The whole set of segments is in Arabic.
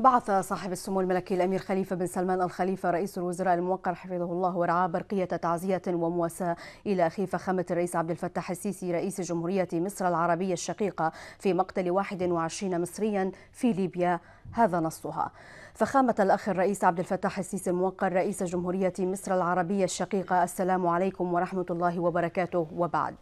بعث صاحب السمو الملكي الامير خليفه بن سلمان الخليفه رئيس الوزراء الموقر حفظه الله ورعاه برقيه تعزيه ومواساه الى اخي فخامه الرئيس عبد الفتاح السيسي رئيس جمهوريه مصر العربيه الشقيقه في مقتل 21 مصريا في ليبيا هذا نصها فخامة الأخ الرئيس عبد الفتاح السيسي الموقر رئيس جمهورية مصر العربية الشقيقة السلام عليكم ورحمة الله وبركاته وبعد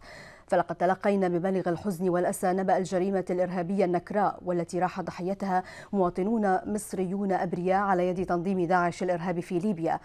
فلقد تلقينا ببالغ الحزن والأسى نبأ الجريمة الإرهابية النكراء والتي راح ضحيتها مواطنون مصريون أبرياء على يد تنظيم داعش الإرهابي في ليبيا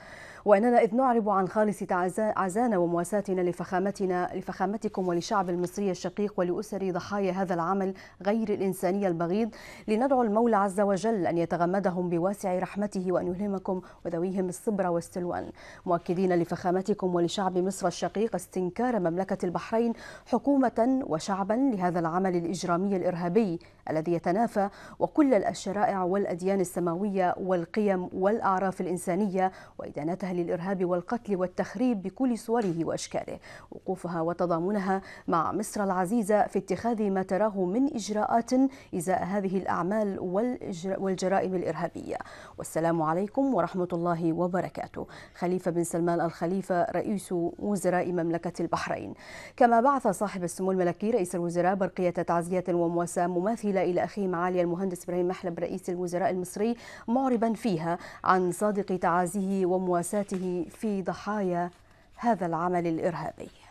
وإننا إذ نعرب عن خالص عزانا ومواساتنا لفخامتنا لفخامتكم ولشعب المصري الشقيق ولأسر ضحايا هذا العمل غير الإنساني البغيض لندعو المولى عز وجل أن يتغمدهم بواسع رحمته وأن يلهمكم وذويهم الصبر والسلوان مؤكدين لفخامتكم ولشعب مصر الشقيق استنكار مملكة البحرين حكومة وشعبا لهذا العمل الإجرامي الإرهابي الذي يتنافى وكل الشرائع والأديان السماوية والقيم والأعراف الإنسانية وإدانتها للإرهاب والقتل والتخريب بكل صوره وأشكاله وقوفها وتضامنها مع مصر العزيزة في اتخاذ ما تراه من إجراءات إزاء هذه الأعمال والجرائم الإرهابية والسلام عليكم ورحمة الله وبركاته خليفة بن سلمان الخليفة رئيس وزراء مملكة البحرين كما بعث صاحب السمو الملكي رئيس الوزراء برقية تعزية ومواساة مماثلة إلى أخيه معالي المهندس إبراهيم محلب رئيس الوزراء المصري معربا فيها عن صادق تعازيه ومواساته في ضحايا هذا العمل الإرهابي